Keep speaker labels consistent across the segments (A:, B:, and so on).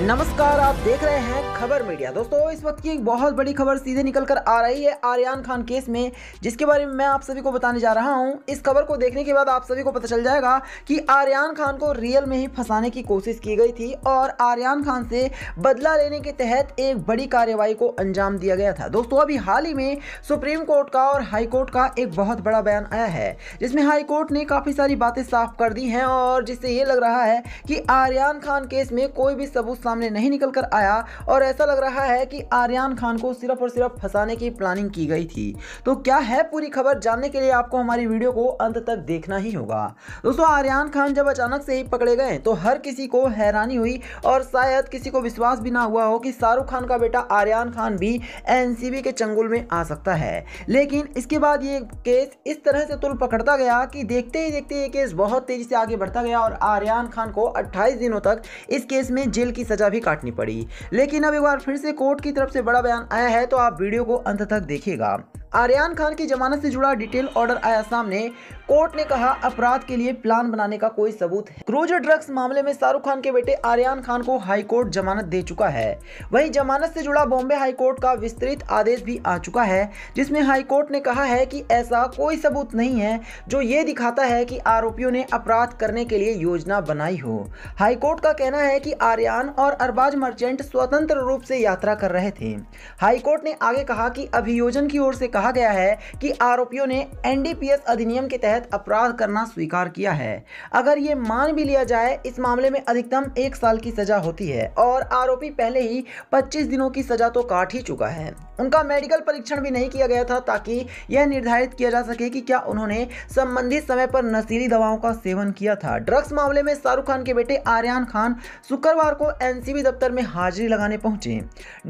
A: नमस्कार आप देख रहे हैं खबर मीडिया दोस्तों इस वक्त की एक बहुत बड़ी खबर सीधे निकल कर आ रही है आर्यन खान केस में जिसके बारे में मैं आप सभी को बताने जा रहा हूं इस खबर को देखने के बाद आप सभी को पता चल जाएगा कि आर्यन खान को रियल में ही फंसाने की कोशिश की गई थी और आर्यन खान से बदला लेने के तहत एक बड़ी कार्यवाही को अंजाम दिया गया था दोस्तों अभी हाल ही में सुप्रीम कोर्ट का और हाईकोर्ट का एक बहुत बड़ा बयान आया है जिसमें हाईकोर्ट ने काफ़ी सारी बातें साफ कर दी हैं और जिससे ये लग रहा है कि आर्यन खान केस में कोई भी सबूत सामने नहीं निकल कर आया और ऐसा लग रहा है कि आर्यन खान को सिर्फ और सिर्फ फंसाने की प्लानिंग की गई थी तो क्या है पूरी खबर जानने के लिए आपको हमारी वीडियो को अंत तक देखना ही होगा दोस्तों आर्यन खान जब अचानक से ही पकड़े गए तो हर किसी को हैरानी हुई और शायद किसी को विश्वास भी ना हुआ हो कि शाहरुख खान का बेटा आर्यन खान भी एन के चंगुल में आ सकता है लेकिन इसके बाद ये केस इस तरह से तुल पकड़ता गया कि देखते ही देखते ये केस बहुत तेजी से आगे बढ़ता गया और आर्यन खान को 28 दिनों तक इस केस में जेल की सजा सजा भी काटनी पड़ी लेकिन अब एक बार फिर से कोर्ट की तरफ से बड़ा बयान आया है तो आप वीडियो को अंत तक देखिएगा आर्यन खान की जमानत से जुड़ा डिटेल ऑर्डर आया सामने कोर्ट ने कहा अपराध के लिए प्लान बनाने का कोई सबूत है क्रूज ड्रग्स मामले में शाहरुख खान के बेटे आर्यन खान को हाईकोर्ट जमानत दे चुका है वहीं जमानत से जुड़ा बॉम्बे हाईकोर्ट का विस्तृत आदेश भी आ चुका है जिसमें हाईकोर्ट ने कहा है कि ऐसा कोई सबूत नहीं है जो ये दिखाता है कि आरोपियों ने अपराध करने के लिए योजना बनाई हो हाईकोर्ट का कहना है कि आर्यन और अरबाज मर्चेंट स्वतंत्र रूप से यात्रा कर रहे थे हाईकोर्ट ने आगे कहा कि अभियोजन की ओर से कहा गया है कि आरोपियों ने एनडीपीएस अधिनियम के तहत अपराध करना स्वीकार किया है अगर ये मान भी लिया जाए इस मामले में अधिकतम एक साल की सजा होती है और आरोपी पहले ही 25 दिनों की सजा तो काट ही चुका है उनका मेडिकल परीक्षण भी नहीं किया गया था ताकि यह निर्धारित किया जा सके कि क्या उन्होंने संबंधित समय पर नशीली दवाओं का सेवन किया था ड्रग्स मामले में शाहरुख खान के बेटे आर्यन खान शुक्रवार को एनसीबी दफ्तर में हाजिरी लगाने पहुंचे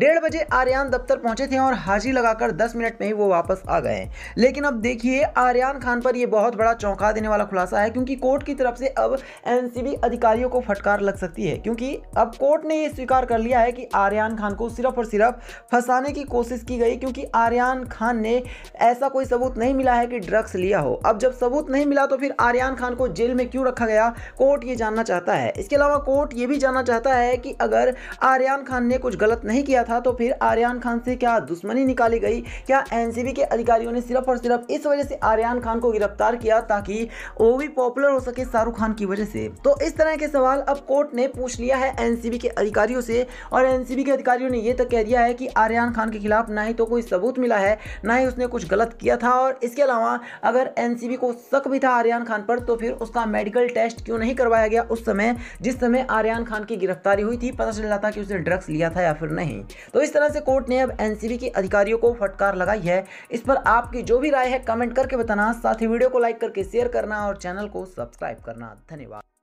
A: डेढ़ बजे आर्यन दफ्तर पहुंचे थे और हाजिरी लगाकर दस मिनट में ही वो वापस आ गए लेकिन अब देखिए आर्यन खान पर यह बहुत बड़ा चौंका देने वाला खुलासा है क्योंकि कोर्ट की तरफ से अब एनसीबी अधिकारियों को फटकार लग सकती है क्योंकि अब कोर्ट ने यह स्वीकार कर लिया है कि आर्यन खान को सिर्फ और सिर्फ फंसाने की कोशिश की गई क्योंकि आर्यन खान ने ऐसा कोई सबूत नहीं मिला है कि ड्रग्स लिया हो अब जब सबूत नहीं मिला तो फिर आर्यन खान को जेल में क्यों रखा गया कोर्ट ये जानना चाहता है इसके अलावा कोर्ट ये भी जानना चाहता है कि अगर आर्यन खान ने कुछ गलत नहीं किया था तो फिर आर्यन खान से क्या दुश्मनी निकाली गई क्या एनसीबी पीसीबी के अधिकारियों ने सिर्फ और सिर्फ इस वजह से आर्यन खान को गिरफ्तार किया ताकि वो भी पॉपुलर हो सके शाहरुख खान की वजह से तो इस तरह के सवाल अब कोर्ट ने पूछ लिया है एनसीबी के अधिकारियों से और एनसीबी के अधिकारियों ने यह तक तो कह दिया है कि आर्यन खान के खिलाफ ना ही तो कोई सबूत मिला है ना ही उसने कुछ गलत किया था और इसके अलावा अगर एनसीबी को शक भी था आर्यन खान पर तो फिर उसका मेडिकल टेस्ट क्यों नहीं करवाया गया उस समय जिस समय आर्यन खान की गिरफ्तारी हुई थी पता चल रहा था कि उसने ड्रग्स लिया था या फिर नहीं तो इस तरह से कोर्ट ने अब एनसीबी के अधिकारियों को फटकार लगाई है इस पर आपकी जो भी राय है कमेंट करके बताना साथ ही वीडियो को लाइक करके शेयर करना और चैनल को सब्सक्राइब करना धन्यवाद